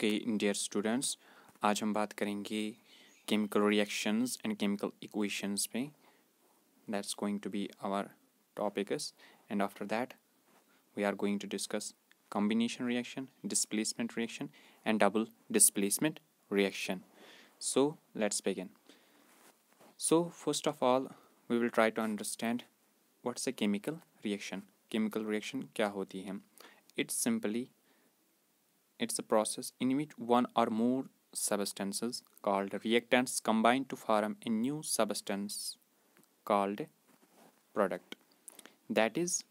Okay dear students आज हम बात करेंगे chemical reactions and chemical equations पे that's going to be our topics and after that we are going to discuss combination reaction displacement reaction and double displacement reaction so let's begin so first of all we will try to understand what's a chemical reaction chemical reaction क्या होती है it's simply it's a process in which one or more substances called reactants combine to form a new substance called product. That is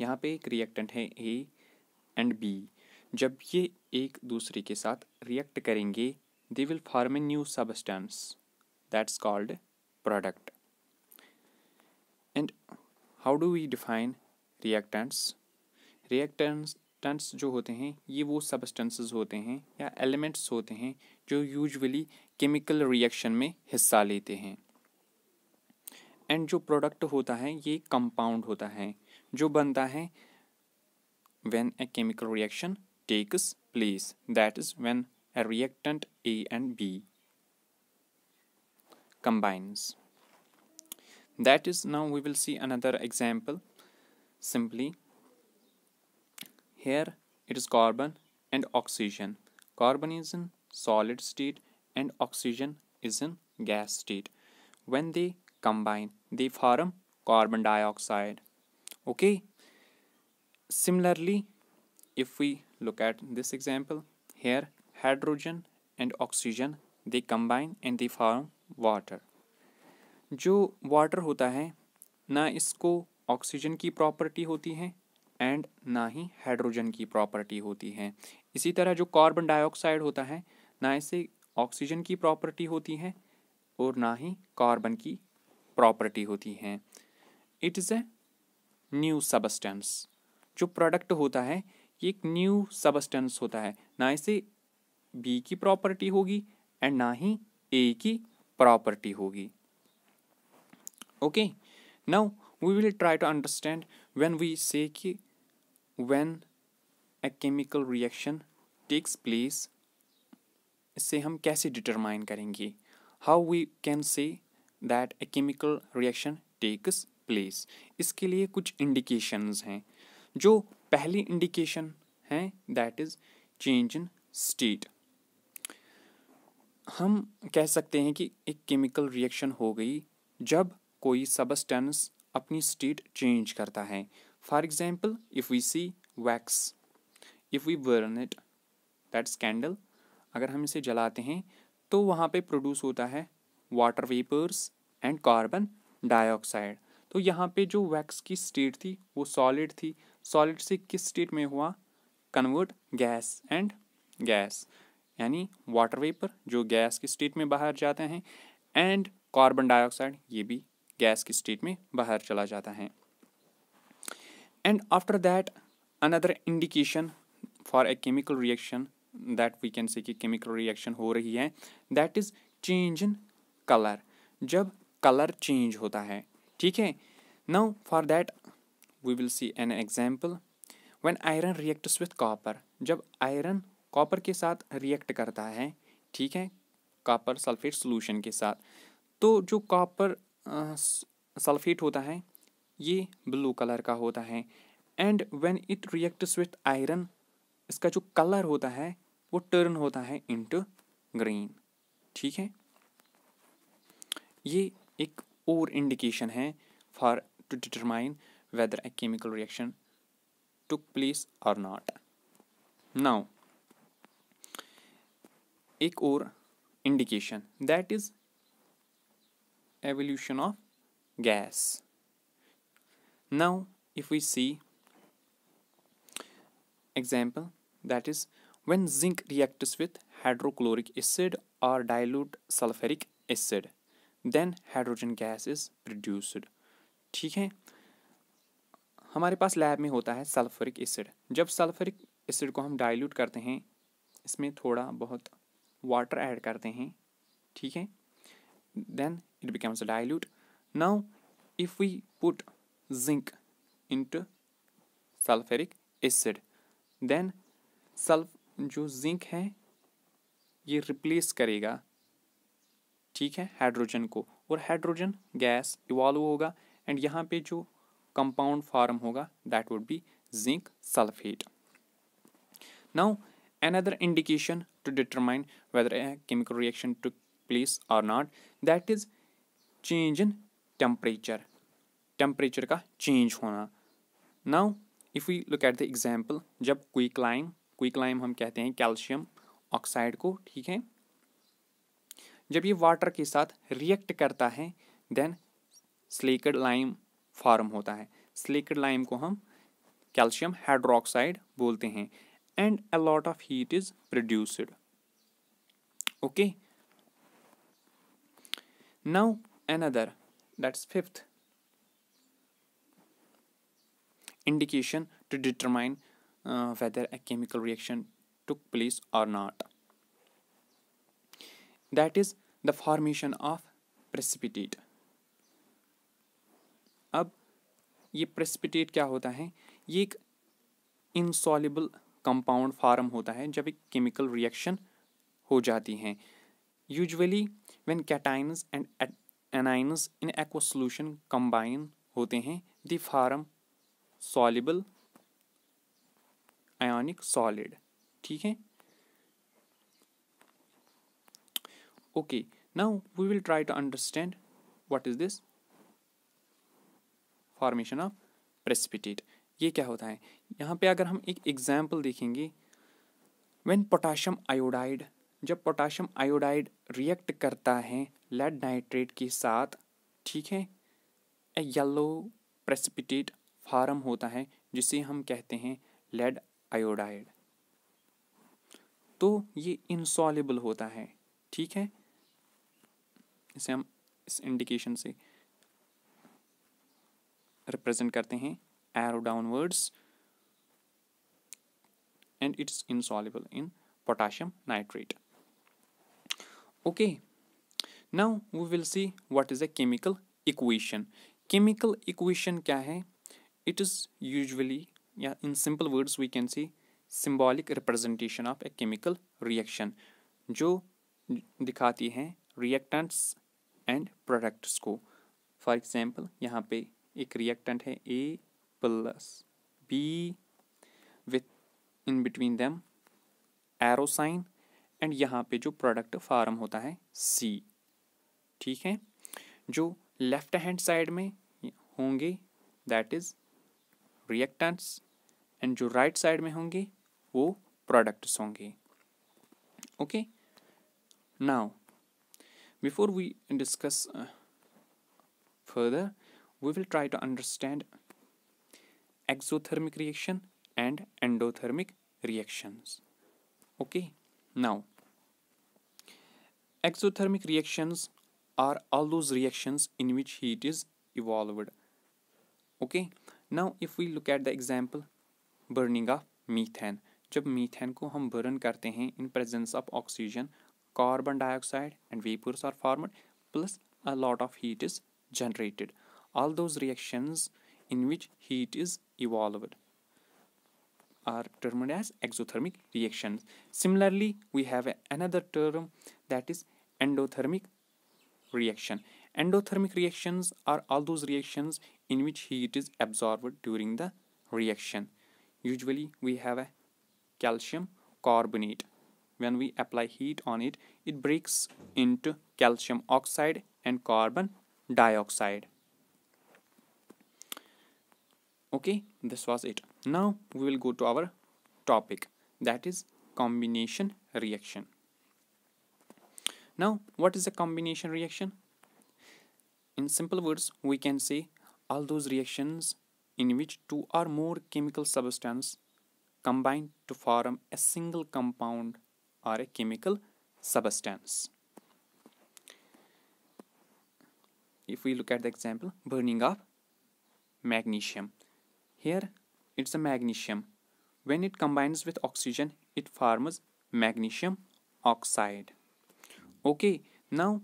यहाँ पे एक reactant है ए and B जब ये एक दूसरे के साथ रिएक्ट करेंगे they will form a new substance that's called product and how do we define reactants reactants substance जो होते हैं ये वो सब्सटेंसेस होते हैं या एलिमेंट्स होते हैं जो यूजुअली केमिकल रिएक्शन में हिस्सा लेते हैं एंड जो प्रोडक्ट होता है ये कंपाउंड होता है जो बनता है when a chemical reaction takes place that is when a reactant A and B combines that is now we will see another example simply Here it is carbon and oxygen. Carbon is in solid state and oxygen is in gas state. When they combine, they form carbon dioxide. Okay. Similarly, if we look at this example, here hydrogen and oxygen they combine and they form water. जो water होता है ना इसको oxygen की property होती है and ना ही hydrogen की प्रॉपर्टी होती है इसी तरह जो कार्बन डाइऑक्साइड होता है ना इसे ऑक्सीजन की प्रॉपर्टी होती है और ना ही कार्बन की प्रॉपर्टी होती है it is a new substance जो प्रोडक्ट होता है ये एक न्यू सबस्टेंस होता है ना इसे बी की प्रॉपर्टी होगी एंड ना ही ए की प्रॉपर्टी होगी okay now we will try to understand when we say कि when a chemical reaction takes place इसे हम कैसे डिटरमाइन करेंगे how we can say that a chemical reaction takes place इसके लिए कुछ इंडिकेशंस हैं जो पहली इंडिकेशन है that is change in state हम कह सकते हैं कि एक केमिकल रिएक्शन हो गई जब कोई सबस्टेंस अपनी स्टेट चेंज करता है For example, if we see wax, if we burn it, that's candle, अगर हम इसे जलाते हैं तो वहाँ पे प्रोड्यूस होता है water vapours and carbon dioxide तो यहाँ पे जो वैक्स की स्टेट थी वो सॉलिड थी सॉलिड से किस स्टेट में हुआ कन्वर्ट गैस एंड गैस यानी वाटर वेपर जो गैस की स्टेट में बाहर जाते हैं एंड कार्बन डाइऑक्साइड ये भी गैस की स्टेट में बाहर चला जाता है and after that another indication for a chemical reaction that we can say ki chemical reaction ho rahi hai that is change in color jab color change hota hai theek hai now for that we will see an example when iron reacts with copper jab iron copper ke sath react karta hai theek hai copper sulfate solution ke sath to jo copper uh, sulphate होता है ये blue colour का होता है and when it reacts with iron इसका जो colour होता है वो टर्न होता है इनटू ग्रीन ठीक है ये एक और इंडिकेशन है for to determine whether a chemical reaction took place और नॉट नाउ एक और indication that is evolution of gas Now, if we see example, that is when zinc reacts with hydrochloric acid or dilute sulfuric acid, then hydrogen gas is produced. ठीक है हमारे पास lab में होता है sulphuric acid जब sulphuric acid को हम dilute करते हैं इसमें थोड़ा बहुत वाटर ऐड करते हैं ठीक है then it becomes dilute now if we put zinc into sulfuric acid then sulf जो zinc है ये replace करेगा ठीक है hydrogen को और hydrogen gas evolve होगा and यहाँ पे जो compound form होगा that would be zinc sulfate now another indication to determine whether a chemical reaction took place or not that is change in temperature temperature का change होना now if we look at the example जब quick lime quick lime हम कहते हैं calcium oxide को ठीक है जब ये वाटर के साथ रिएक्ट करता है देन स्लेकड लाइम फॉर्म होता है स्लेकड लाइम को हम कैल्शियम हाइड्रोक्साइड बोलते हैं and a lot of heat is produced okay now another that's fifth indication to determine uh, whether a chemical reaction took place or not. That is the formation of precipitate. अब ये precipitate क्या होता है ये एक insoluble compound form होता है जब एक chemical reaction हो जाती हैं usually when cations and anions in aqueous solution combine होते हैं the form soluble ionic solid ठीक है okay now we will try to understand what is this formation of precipitate ये क्या होता है यहाँ पे अगर हम एक एग्जाम्पल देखेंगे व्हेन पोटाशियम आयोडाइड जब पोटाशियम आयोडाइड रिएक्ट करता है लेड नाइट्रेट के साथ ठीक है ए येलो प्रेसिपिटेट फार्म होता है जिसे हम कहते हैं लेड आयोडाइड तो ये इंसॉलेबल होता है ठीक है इसे हम इस इंडिकेशन से रिप्रेजेंट करते हैं arrow downwards and it's insoluble in potassium nitrate okay now we will see what is a chemical equation chemical equation क्या है It is usually, yeah, in simple words, we can see symbolic representation of a chemical reaction, जो दिखाती हैं reactants and products को for example यहाँ पे एक reactant है A plus B with in between them arrow sign and यहाँ पे जो प्रोडक्ट फार्म होता है सी ठीक है जो लेफ्ट हैंड साइड में होंगे दैट इज Reactants and जो right side में होंगे वो products Okay. Now, before we discuss uh, further we will try to understand exothermic reaction and endothermic reactions okay now exothermic reactions are all those reactions in which heat is evolved okay now if we look at the example burning of methane जब methane, को हम burn करते हैं in presence of oxygen, carbon dioxide and vapors are formed, plus a lot of heat is generated all those reactions in which heat is evolved are termed as exothermic reactions similarly we have another term that is endothermic reaction endothermic reactions are all those reactions in which heat is absorbed during the reaction. Usually we have a calcium carbonate. When we apply heat on it, it breaks into calcium oxide and carbon dioxide. Okay, this was it. Now we will go to our topic that is combination reaction. Now, what is a combination reaction? In simple words, we can say all those reactions in which two or more chemical substances combine to form a single compound or a chemical substance. If we look at the example, burning of magnesium. Here it's a magnesium. When it combines with oxygen, it forms magnesium oxide. Okay, now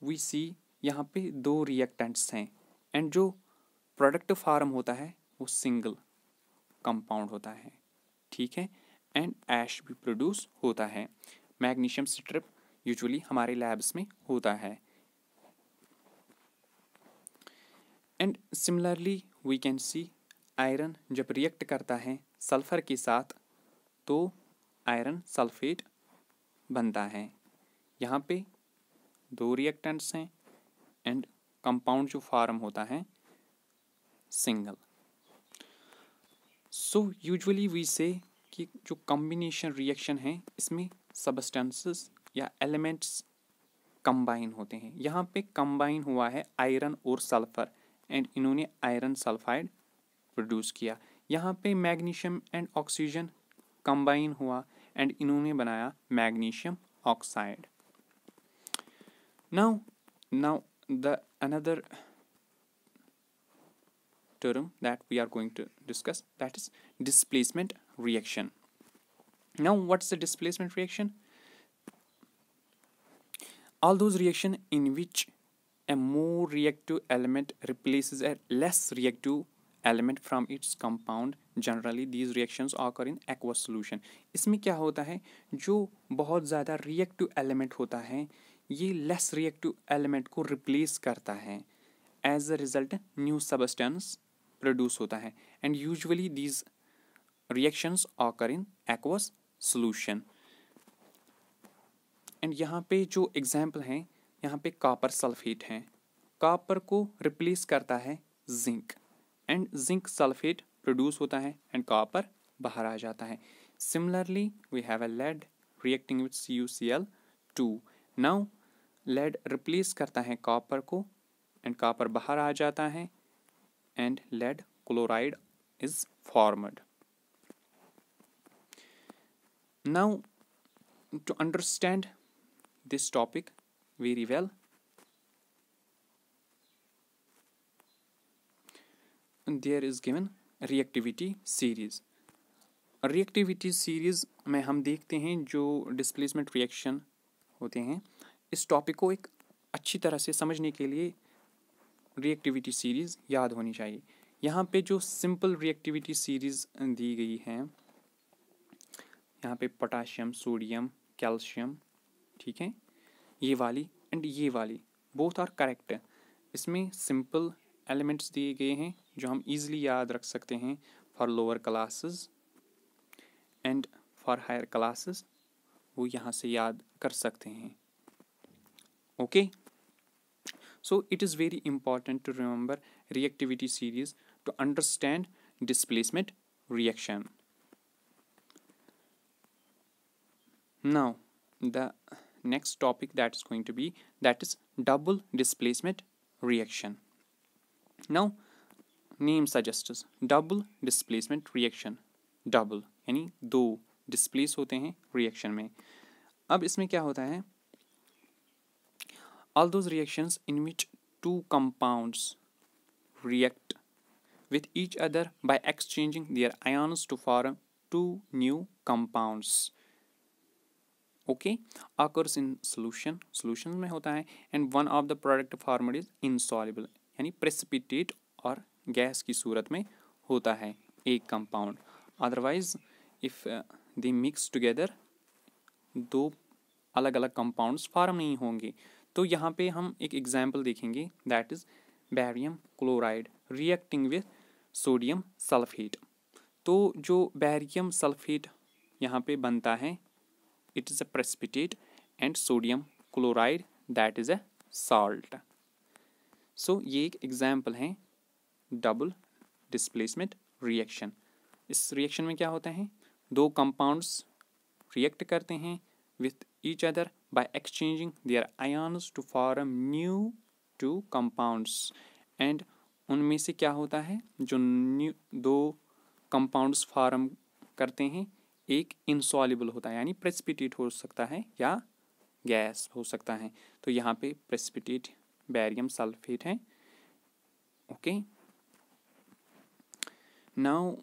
we see यहाँ पे दो reactants हैं and जो product farm होता है वो single compound होता है ठीक है एंड ऐश भी प्रोड्यूस होता है मैग्नीशियम स्ट्रिप यूजुअली हमारे लैब्स में होता है and similarly we can see iron जब रिएक्ट करता है सल्फर के साथ तो आयरन सल्फेट बनता है यहाँ पे दो रिएक्टेंट्स हैं एंड कंपाउंड जो फार्म होता है single so usually we say कि जो कम्बिनेशन रिएक्शन है इसमें सबस्टेंसेस या एलिमेंट्स कंबाइन होते हैं यहाँ पे कंबाइन हुआ है आयरन और सल्फर एंड इन्होंने आयरन सल्फाइड प्रोड्यूस किया यहाँ पे मैग्नीशियम एंड ऑक्सीजन कंबाइन हुआ एंड इन्होंने बनाया magnesium oxide now now the another term that we are going to discuss that is displacement reaction now what's the displacement reaction all those reaction in which a more reactive element replaces a less reactive element from its compound generally these reactions occur in aqueous solution isme kya hota hai jo bahut zyada reactive element hota hai ये less reactive element को replace करता है as a result new substance produce होता है and usually these reactions occur in aqueous solution and यहाँ पे जो example हैं यहाँ पे कापर सल्फेट हैं कापर को रिप्लेस करता है zinc and zinc sulphate produce होता है एंड कापर बाहर आ जाता है similarly we have a lead reacting with C U C L two now lead replace करता है कॉपर को एंड कॉपर बाहर आ जाता है and lead chloride is formed now to understand this topic very well there is given reactivity series reactivity series में हम देखते हैं जो डिस्प्लेसमेंट रिएक्शन होते हैं इस टॉपिक को एक अच्छी तरह से समझने के लिए रिएक्टिविटी सीरीज़ याद होनी चाहिए यहाँ पे जो सिंपल रिएक्टिविटी सीरीज़ दी गई हैं यहाँ पे पोटाशियम सोडियम कैल्शियम ठीक है ये वाली एंड ये वाली बोथ आर करेक्ट इसमें सिंपल एलिमेंट्स दिए गए हैं जो हम इजीली याद रख सकते हैं for lower classes and for higher classes वो यहाँ से याद कर सकते हैं okay so it is very important to remember reactivity series to understand displacement reaction now the next topic that is going to be that is double displacement reaction now name suggest double displacement reaction double यानी दो displace होते हैं reaction में अब इसमें क्या होता है all those reaction in which two compound react with each other by exchanging their ions to form two new compound okay occurs in solution solution में होता है and one of the product formed is insoluble यानी precipitate और gas की सूरत में होता है एक compound otherwise if they mix together दो अलग अलग कंपाउंड्स फार्म नहीं होंगे तो यहाँ पे हम एक एग्जाम्पल देखेंगे that is barium chloride reacting with sodium sulphate तो जो बैरियम सल्फेट यहाँ पे बनता है it is a precipitate and sodium chloride that is a salt so ये एक एग्जाम्पल है डबल डिस्प्लेसमेंट रिएक्शन इस रिएक्शन में क्या होता है दो कंपाउंड्स रिएक्ट करते हैं with each other by exchanging their ions to form new two compounds and उनमें से क्या होता है जो न्यू दो कंपाउंड्स फॉर्म करते हैं एक इंसॉलिबल होता है यानी प्रेसिपिटेट हो सकता है या गैस हो सकता है तो यहाँ पे प्रेसिपिटेट बैरियम सल्फेट है ओके okay? नाउ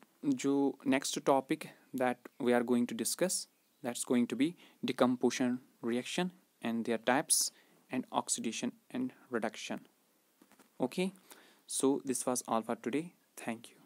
जो next topic that we are going to discuss that's going to be decomposition reaction and their types and oxidation and reduction okay so this was all for today thank you